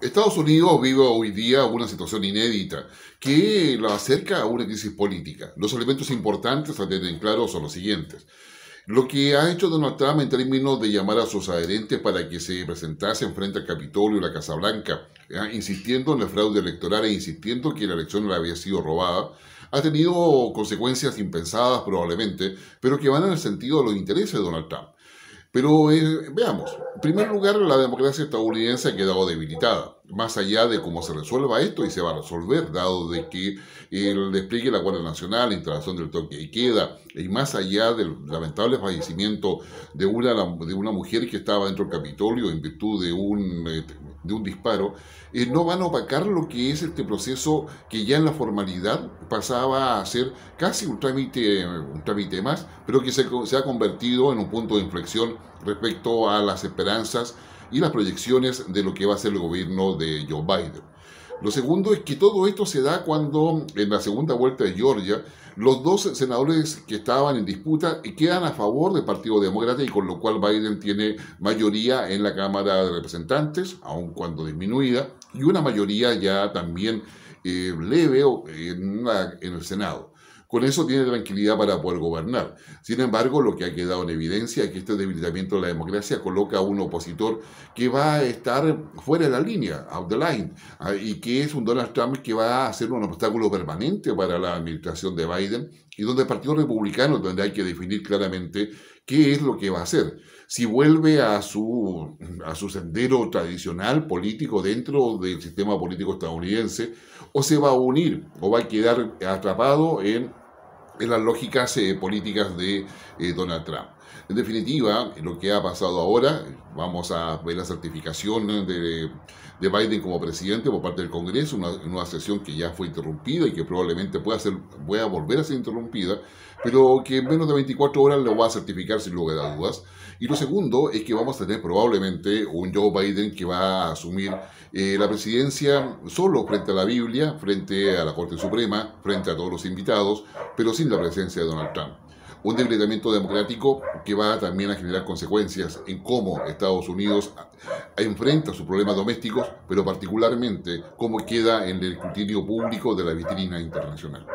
Estados Unidos vive hoy día una situación inédita que la acerca a una crisis política. Los elementos importantes a tener en claro son los siguientes. Lo que ha hecho Donald Trump en términos de llamar a sus adherentes para que se presentasen frente al Capitolio y la Casa Blanca, insistiendo en el fraude electoral e insistiendo que la elección le había sido robada, ha tenido consecuencias impensadas probablemente, pero que van en el sentido de los intereses de Donald Trump. Pero eh, veamos, en primer lugar, la democracia estadounidense ha quedado debilitada, más allá de cómo se resuelva esto y se va a resolver, dado de que eh, el despliegue de la Guardia Nacional, la instalación del toque y queda, y más allá del lamentable fallecimiento de una, de una mujer que estaba dentro del Capitolio en virtud de un... Este, de un disparo, eh, no van a opacar lo que es este proceso que ya en la formalidad pasaba a ser casi un trámite, un trámite más, pero que se, se ha convertido en un punto de inflexión respecto a las esperanzas y las proyecciones de lo que va a ser el gobierno de Joe Biden. Lo segundo es que todo esto se da cuando en la segunda vuelta de Georgia los dos senadores que estaban en disputa quedan a favor del Partido Demócrata y con lo cual Biden tiene mayoría en la Cámara de Representantes, aun cuando disminuida, y una mayoría ya también eh, leve en, en el Senado. Con eso tiene tranquilidad para poder gobernar. Sin embargo, lo que ha quedado en evidencia es que este debilitamiento de la democracia coloca a un opositor que va a estar fuera de la línea, out the line, ah, y que es un Donald Trump que va a ser un obstáculo permanente para la administración de Biden y donde el Partido Republicano tendrá que definir claramente ¿Qué es lo que va a hacer? Si vuelve a su, a su sendero tradicional político dentro del sistema político estadounidense, o se va a unir, o va a quedar atrapado en, en las lógicas eh, políticas de eh, Donald Trump. En definitiva, lo que ha pasado ahora, vamos a ver la certificación de, Biden como presidente por parte del Congreso, una, sesión que ya fue interrumpida y que probablemente pueda, ser, pueda volver a ser interrumpida, pero que en menos de 24 horas lo va a certificar sin lugar a dudas. Y lo segundo es que vamos a tener probablemente un Joe Biden que va a asumir eh, la presidencia solo frente a la Biblia, frente a la Corte Suprema, frente a todos los invitados, pero sin la presencia de Donald Trump un debilitamiento democrático que va también a generar consecuencias en cómo Estados Unidos enfrenta sus problemas domésticos, pero particularmente cómo queda en el escrutinio público de la vitrina internacional.